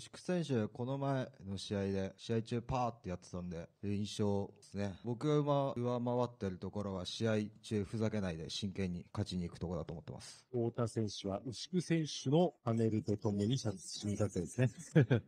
久選手、この前の試合で、試合中パーってやってたんで、印象ですね。僕が上回ってるところは、試合中ふざけないで真剣に勝ちに行くところだと思ってます。太田選手は、牛久選手のパネルとともに写真立てですね。